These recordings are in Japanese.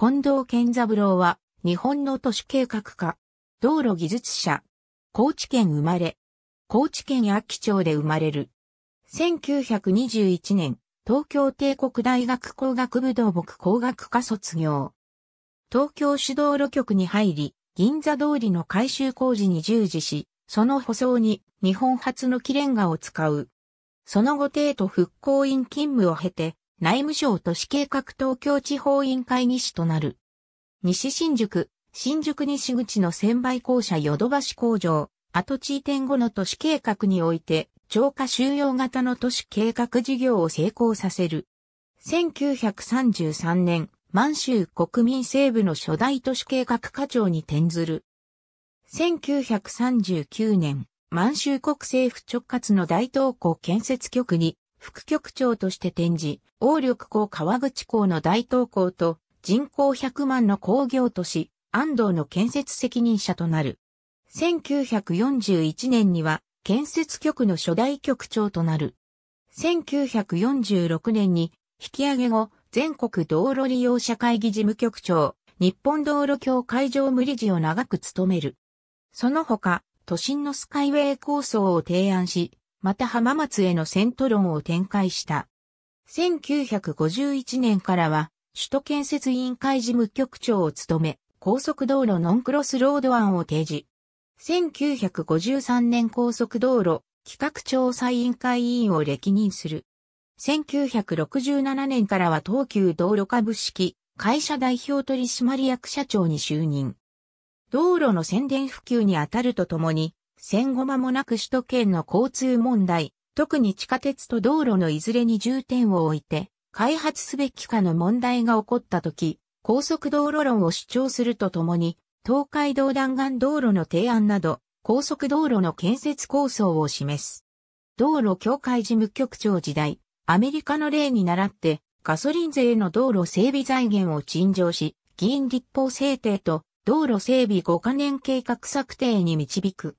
近藤健三郎は、日本の都市計画家、道路技術者、高知県生まれ、高知県安芸町で生まれる。1921年、東京帝国大学工学部道木工学科卒業。東京主道路局に入り、銀座通りの改修工事に従事し、その舗装に日本初の記レンガを使う。その後帝都復興院勤務を経て、内務省都市計画東京地方委員会議士となる。西新宿、新宿西口の専売校舎ヨドバシ工場、跡地移転後の都市計画において、超過収容型の都市計画事業を成功させる。1933年、満州国民西部の初代都市計画課長に転ずる。1939年、満州国政府直轄の大東港建設局に副局長として展示、王力港川口港の大東港と人口100万の工業都市、安藤の建設責任者となる。1941年には建設局の初代局長となる。1946年に引き上げ後、全国道路利用者会議事務局長、日本道路協会上無理事を長く務める。その他、都心のスカイウェイ構想を提案し、また浜松への戦闘論を展開した。1951年からは、首都建設委員会事務局長を務め、高速道路ノンクロスロード案を提示。1953年高速道路企画調査委員会委員を歴任する。1967年からは東急道路株式会社代表取締役社長に就任。道路の宣伝普及にあたるとともに、戦後間もなく首都圏の交通問題、特に地下鉄と道路のいずれに重点を置いて、開発すべきかの問題が起こった時、高速道路論を主張するとともに、東海道弾丸道路の提案など、高速道路の建設構想を示す。道路協会事務局長時代、アメリカの例に倣って、ガソリン税の道路整備財源を陳情し、議員立法制定と道路整備5カ年計画策定に導く。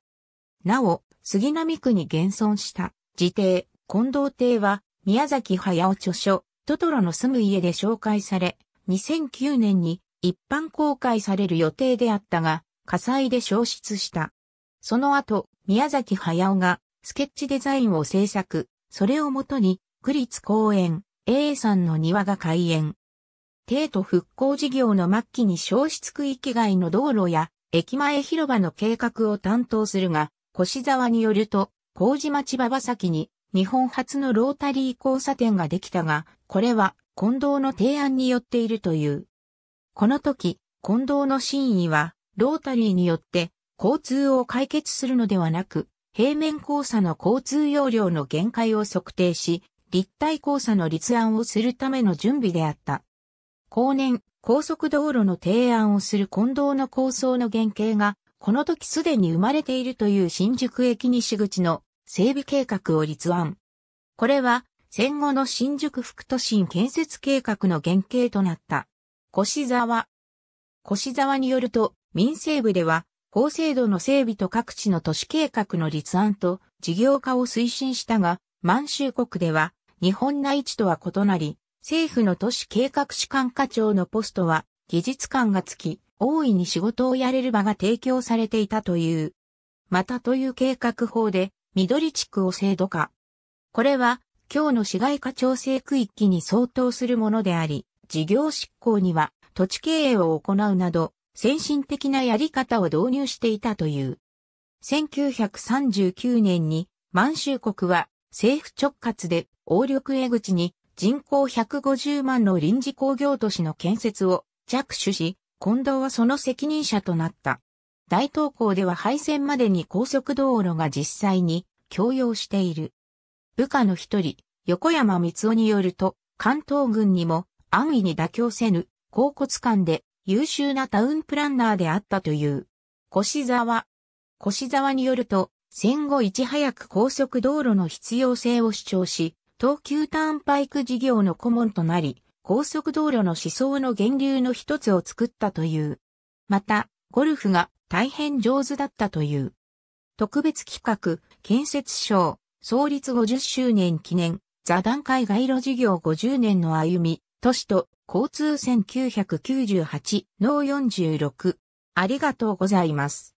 なお、杉並区に現存した、自邸、近藤邸は、宮崎駿著書、トトロの住む家で紹介され、2009年に一般公開される予定であったが、火災で消失した。その後、宮崎駿がスケッチデザインを制作、それをもとに、区立公園、A さんの庭が開園。帝都復興事業の末期に消失区域外の道路や駅前広場の計画を担当するが、越沢によると、麹町馬場先に日本初のロータリー交差点ができたが、これは近藤の提案によっているという。この時、近藤の真意は、ロータリーによって交通を解決するのではなく、平面交差の交通容量の限界を測定し、立体交差の立案をするための準備であった。後年、高速道路の提案をする近藤の構想の原型がこの時すでに生まれているという新宿駅西口の整備計画を立案。これは戦後の新宿副都心建設計画の原型となった。越沢。越沢によると民政部では法制度の整備と各地の都市計画の立案と事業化を推進したが、満州国では日本内地とは異なり、政府の都市計画士官課長のポストは技術官がつき、大いに仕事をやれる場が提供されていたという。またという計画法で、緑地区を制度化。これは、今日の市街化調整区域に相当するものであり、事業執行には土地経営を行うなど、先進的なやり方を導入していたという。1939年に満州国は政府直轄で応緑江口に人口150万の臨時工業都市の建設を着手し、近藤はその責任者となった。大東港では廃線までに高速道路が実際に供用している。部下の一人、横山光雄によると、関東軍にも安易に妥協せぬ、高骨感で優秀なタウンプランナーであったという。越沢。越沢によると、戦後いち早く高速道路の必要性を主張し、東急ターンパイク事業の顧問となり、高速道路の思想の源流の一つを作ったという。また、ゴルフが大変上手だったという。特別企画、建設賞、創立50周年記念、座談会街路事業50年の歩み、都市と交通1998の46。ありがとうございます。